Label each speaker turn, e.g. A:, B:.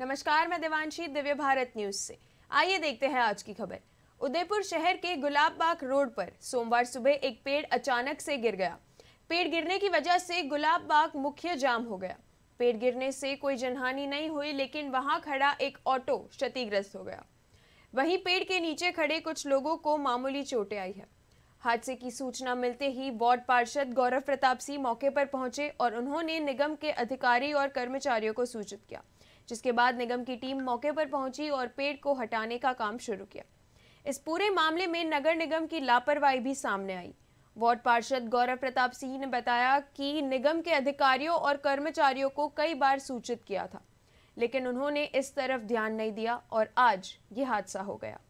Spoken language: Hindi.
A: नमस्कार मैं देवांशी दिव्य भारत न्यूज से आइए देखते हैं आज की खबर उदयपुर शहर के गुलाबबाग रोड पर सोमवार सुबह एक पेड़ अचानक से गिर गया पेड़ गिरने की वजह से गुलाबबाग मुख्य जाम हो गया पेड़ गिरने से कोई जनहानि नहीं हुई लेकिन वहां खड़ा एक ऑटो क्षतिग्रस्त हो गया वहीं पेड़ के नीचे खड़े कुछ लोगों को मामूली चोटें आई है हादसे की सूचना मिलते ही वार्ड पार्षद गौरव प्रताप सिंह मौके पर पहुंचे और उन्होंने निगम के अधिकारी और कर्मचारियों को सूचित किया जिसके बाद निगम की टीम मौके पर पहुंची और पेड़ को हटाने का काम शुरू किया इस पूरे मामले में नगर निगम की लापरवाही भी सामने आई वार्ड पार्षद गौरव प्रताप सिंह ने बताया कि निगम के अधिकारियों और कर्मचारियों को कई बार सूचित किया था लेकिन उन्होंने इस तरफ ध्यान नहीं दिया और आज ये हादसा हो गया